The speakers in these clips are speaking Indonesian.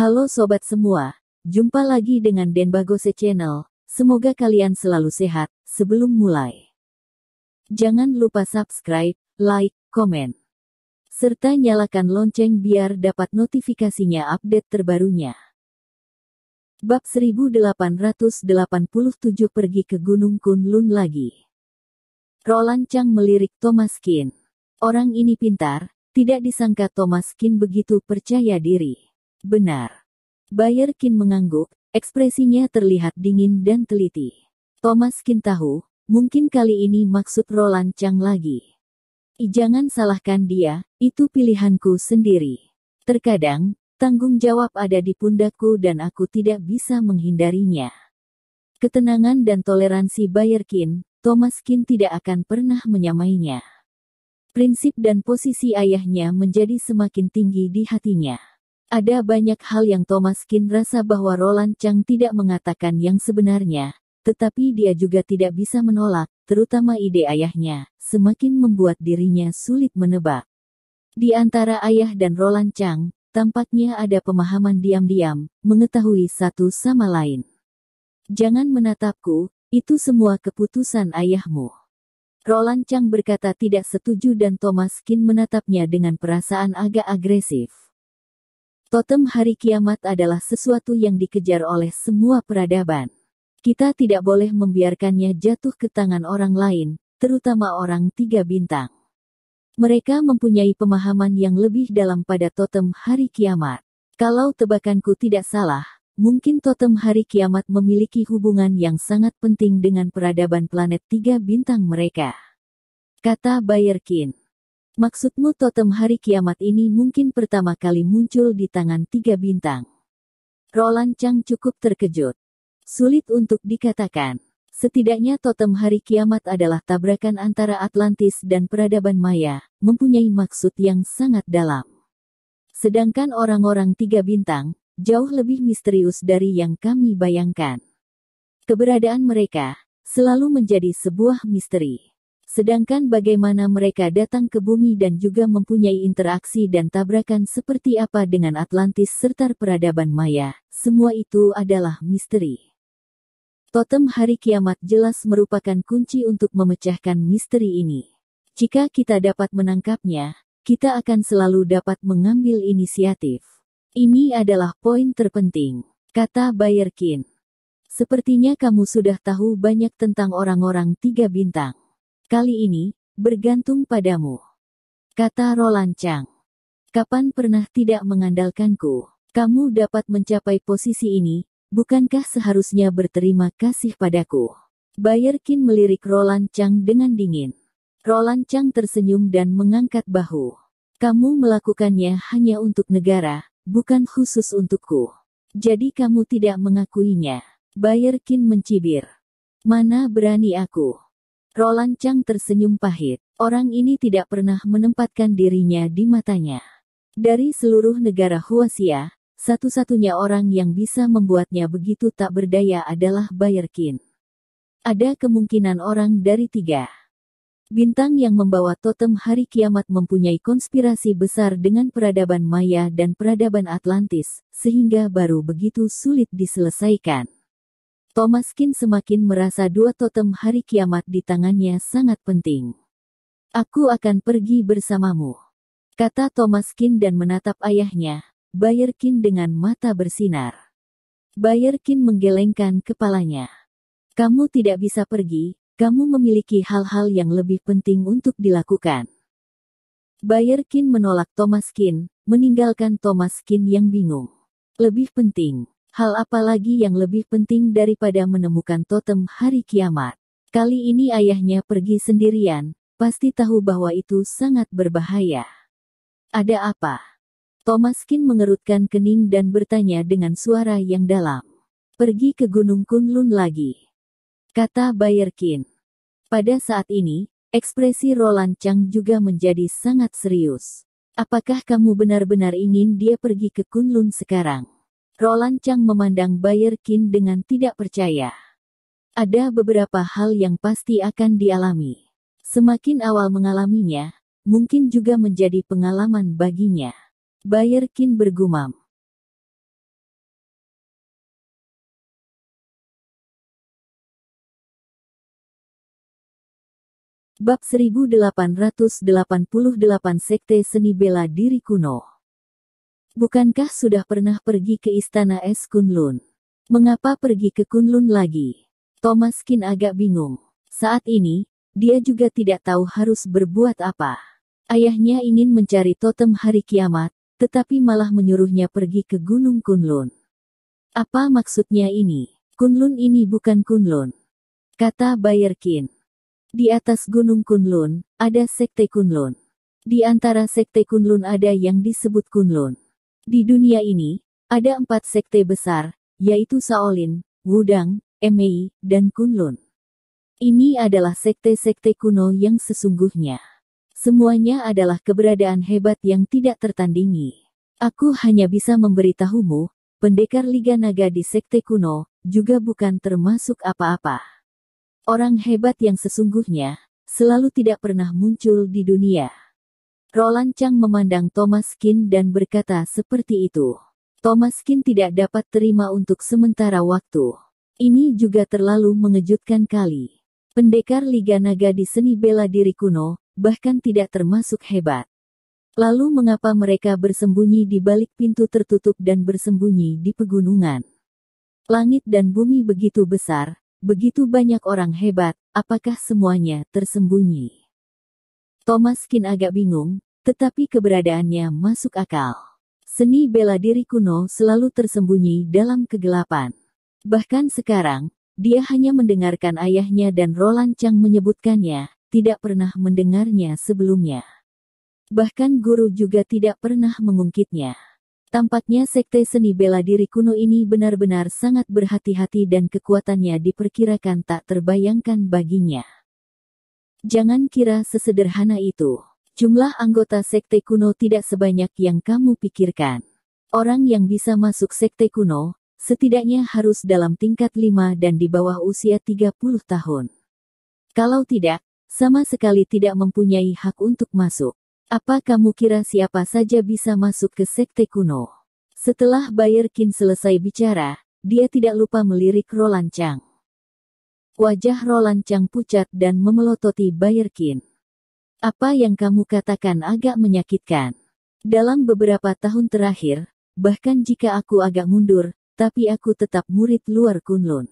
Halo sobat semua, jumpa lagi dengan Denbagose Channel. Semoga kalian selalu sehat. Sebelum mulai, jangan lupa subscribe, like, komen, serta nyalakan lonceng biar dapat notifikasinya update terbarunya. Bab 1887 pergi ke Gunung Kunlun lagi. Roland Chang melirik Thomas Kin. Orang ini pintar, tidak disangka Thomas Kin begitu percaya diri. Benar. Bayer Kin mengangguk, ekspresinya terlihat dingin dan teliti. Thomas Kin tahu, mungkin kali ini maksud Roland Chang lagi. jangan salahkan dia, itu pilihanku sendiri. Terkadang, tanggung jawab ada di pundakku dan aku tidak bisa menghindarinya. Ketenangan dan toleransi Bayer Kin, Thomas Kin tidak akan pernah menyamainya. Prinsip dan posisi ayahnya menjadi semakin tinggi di hatinya. Ada banyak hal yang Thomas Kin rasa bahwa Roland Chang tidak mengatakan yang sebenarnya, tetapi dia juga tidak bisa menolak, terutama ide ayahnya, semakin membuat dirinya sulit menebak. Di antara ayah dan Roland Chang, tampaknya ada pemahaman diam-diam, mengetahui satu sama lain. Jangan menatapku, itu semua keputusan ayahmu. Roland Chang berkata tidak setuju dan Thomas Kin menatapnya dengan perasaan agak agresif. Totem hari kiamat adalah sesuatu yang dikejar oleh semua peradaban. Kita tidak boleh membiarkannya jatuh ke tangan orang lain, terutama orang tiga bintang. Mereka mempunyai pemahaman yang lebih dalam pada totem hari kiamat. Kalau tebakanku tidak salah, mungkin totem hari kiamat memiliki hubungan yang sangat penting dengan peradaban planet tiga bintang mereka. Kata Bayerkin. Maksudmu totem hari kiamat ini mungkin pertama kali muncul di tangan tiga bintang. Roland Chang cukup terkejut. Sulit untuk dikatakan. Setidaknya totem hari kiamat adalah tabrakan antara Atlantis dan peradaban maya, mempunyai maksud yang sangat dalam. Sedangkan orang-orang tiga bintang, jauh lebih misterius dari yang kami bayangkan. Keberadaan mereka, selalu menjadi sebuah misteri. Sedangkan bagaimana mereka datang ke bumi dan juga mempunyai interaksi dan tabrakan seperti apa dengan Atlantis serta peradaban maya, semua itu adalah misteri. Totem hari kiamat jelas merupakan kunci untuk memecahkan misteri ini. Jika kita dapat menangkapnya, kita akan selalu dapat mengambil inisiatif. Ini adalah poin terpenting, kata Bayerkin. Sepertinya kamu sudah tahu banyak tentang orang-orang tiga bintang kali ini, bergantung padamu. Kata Roland Chang. Kapan pernah tidak mengandalkanku? Kamu dapat mencapai posisi ini, bukankah seharusnya berterima kasih padaku? Kin melirik Roland Chang dengan dingin. Roland Chang tersenyum dan mengangkat bahu. Kamu melakukannya hanya untuk negara, bukan khusus untukku. Jadi kamu tidak mengakuinya. Kin mencibir. Mana berani aku? Roland Chang tersenyum pahit. Orang ini tidak pernah menempatkan dirinya di matanya. Dari seluruh negara Huasia, satu-satunya orang yang bisa membuatnya begitu tak berdaya adalah Bayerkin. Ada kemungkinan orang dari tiga. Bintang yang membawa totem hari kiamat mempunyai konspirasi besar dengan peradaban Maya dan peradaban Atlantis, sehingga baru begitu sulit diselesaikan. Thomas Kin semakin merasa dua totem hari kiamat di tangannya sangat penting. Aku akan pergi bersamamu. Kata Thomas Kin dan menatap ayahnya, Bayer Kin dengan mata bersinar. Bayer Kin menggelengkan kepalanya. Kamu tidak bisa pergi, kamu memiliki hal-hal yang lebih penting untuk dilakukan. Bayer Kin menolak Thomas Kin, meninggalkan Thomas Kin yang bingung. Lebih penting, Hal apa lagi yang lebih penting daripada menemukan totem hari kiamat. Kali ini ayahnya pergi sendirian, pasti tahu bahwa itu sangat berbahaya. Ada apa? Thomaskin mengerutkan kening dan bertanya dengan suara yang dalam. Pergi ke Gunung Kunlun lagi. Kata Kin. Pada saat ini, ekspresi Roland Chang juga menjadi sangat serius. Apakah kamu benar-benar ingin dia pergi ke Kunlun sekarang? Roland Chang memandang Bayer Kin dengan tidak percaya. Ada beberapa hal yang pasti akan dialami. Semakin awal mengalaminya, mungkin juga menjadi pengalaman baginya. Bayer Kin bergumam. Bab 1888 Sekte Seni Bela Diri Kuno Bukankah sudah pernah pergi ke istana es Kunlun? Mengapa pergi ke Kunlun lagi? Thomas Kin agak bingung. Saat ini, dia juga tidak tahu harus berbuat apa. Ayahnya ingin mencari totem hari kiamat, tetapi malah menyuruhnya pergi ke Gunung Kunlun. Apa maksudnya ini? Kunlun ini bukan Kunlun. Kata Kin. Di atas Gunung Kunlun, ada Sekte Kunlun. Di antara Sekte Kunlun ada yang disebut Kunlun. Di dunia ini, ada empat sekte besar, yaitu Shaolin, Wudang, Mei, dan Kunlun. Ini adalah sekte-sekte kuno yang sesungguhnya. Semuanya adalah keberadaan hebat yang tidak tertandingi. Aku hanya bisa memberitahumu, pendekar Liga Naga di sekte kuno, juga bukan termasuk apa-apa. Orang hebat yang sesungguhnya, selalu tidak pernah muncul di dunia. Roland Chang memandang Thomas Kin dan berkata seperti itu. Thomas Kin tidak dapat terima untuk sementara waktu. Ini juga terlalu mengejutkan kali. Pendekar Liga Naga di seni bela diri kuno, bahkan tidak termasuk hebat. Lalu mengapa mereka bersembunyi di balik pintu tertutup dan bersembunyi di pegunungan? Langit dan bumi begitu besar, begitu banyak orang hebat, apakah semuanya tersembunyi? Thomas Kin agak bingung, tetapi keberadaannya masuk akal. Seni bela diri kuno selalu tersembunyi dalam kegelapan. Bahkan sekarang, dia hanya mendengarkan ayahnya dan Roland Chang menyebutkannya, tidak pernah mendengarnya sebelumnya. Bahkan guru juga tidak pernah mengungkitnya. Tampaknya sekte seni bela diri kuno ini benar-benar sangat berhati-hati dan kekuatannya diperkirakan tak terbayangkan baginya. Jangan kira sesederhana itu. Jumlah anggota sekte kuno tidak sebanyak yang kamu pikirkan. Orang yang bisa masuk sekte kuno, setidaknya harus dalam tingkat 5 dan di bawah usia 30 tahun. Kalau tidak, sama sekali tidak mempunyai hak untuk masuk. Apa kamu kira siapa saja bisa masuk ke sekte kuno? Setelah Bayerkin selesai bicara, dia tidak lupa melirik Roland Chang. Wajah Roland Chang pucat dan memelototi Bayerkin. Apa yang kamu katakan agak menyakitkan. Dalam beberapa tahun terakhir, bahkan jika aku agak mundur, tapi aku tetap murid luar Kunlun.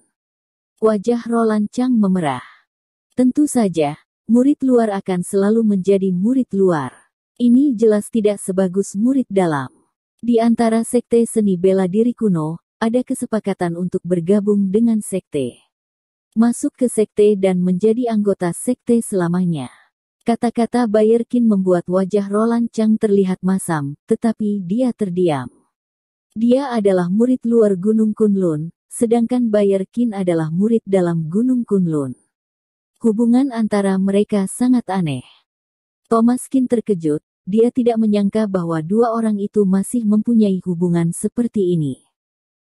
Wajah Roland Chang memerah. Tentu saja, murid luar akan selalu menjadi murid luar. Ini jelas tidak sebagus murid dalam. Di antara sekte seni bela diri kuno, ada kesepakatan untuk bergabung dengan sekte masuk ke sekte dan menjadi anggota sekte selamanya. Kata-kata Bayerkin membuat wajah Roland Chang terlihat masam, tetapi dia terdiam. Dia adalah murid luar Gunung Kunlun, sedangkan Bayerkin adalah murid dalam Gunung Kunlun. Hubungan antara mereka sangat aneh. Thomas Kin terkejut, dia tidak menyangka bahwa dua orang itu masih mempunyai hubungan seperti ini.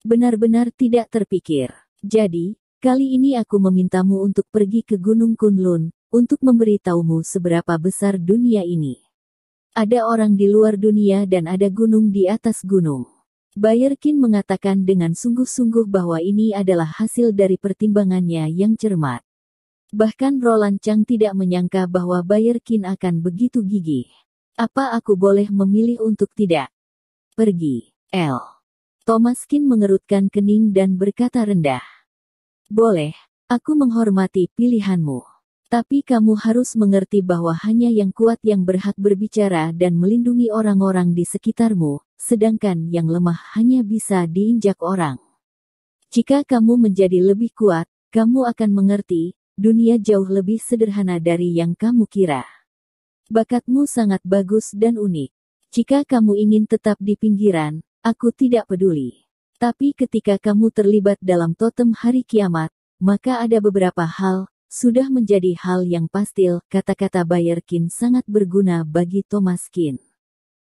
Benar-benar tidak terpikir. Jadi, Kali ini aku memintamu untuk pergi ke Gunung Kunlun, untuk memberitahumu seberapa besar dunia ini. Ada orang di luar dunia dan ada gunung di atas gunung. Bayerkin mengatakan dengan sungguh-sungguh bahwa ini adalah hasil dari pertimbangannya yang cermat. Bahkan Roland Chang tidak menyangka bahwa Bayerkin akan begitu gigih. Apa aku boleh memilih untuk tidak? Pergi, L. Thomas Kin mengerutkan kening dan berkata rendah. Boleh, aku menghormati pilihanmu. Tapi kamu harus mengerti bahwa hanya yang kuat yang berhak berbicara dan melindungi orang-orang di sekitarmu, sedangkan yang lemah hanya bisa diinjak orang. Jika kamu menjadi lebih kuat, kamu akan mengerti, dunia jauh lebih sederhana dari yang kamu kira. Bakatmu sangat bagus dan unik. Jika kamu ingin tetap di pinggiran, aku tidak peduli. Tapi ketika kamu terlibat dalam totem hari kiamat, maka ada beberapa hal, sudah menjadi hal yang pastil, kata-kata Bayerkin sangat berguna bagi Thomas Kin.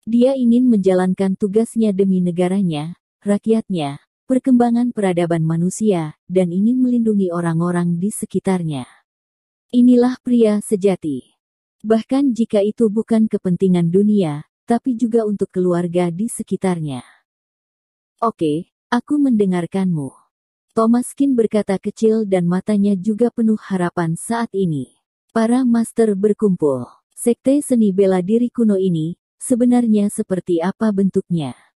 Dia ingin menjalankan tugasnya demi negaranya, rakyatnya, perkembangan peradaban manusia, dan ingin melindungi orang-orang di sekitarnya. Inilah pria sejati. Bahkan jika itu bukan kepentingan dunia, tapi juga untuk keluarga di sekitarnya. Oke, aku mendengarkanmu. Thomas Kin berkata kecil dan matanya juga penuh harapan saat ini. Para master berkumpul. Sekte seni bela diri kuno ini, sebenarnya seperti apa bentuknya?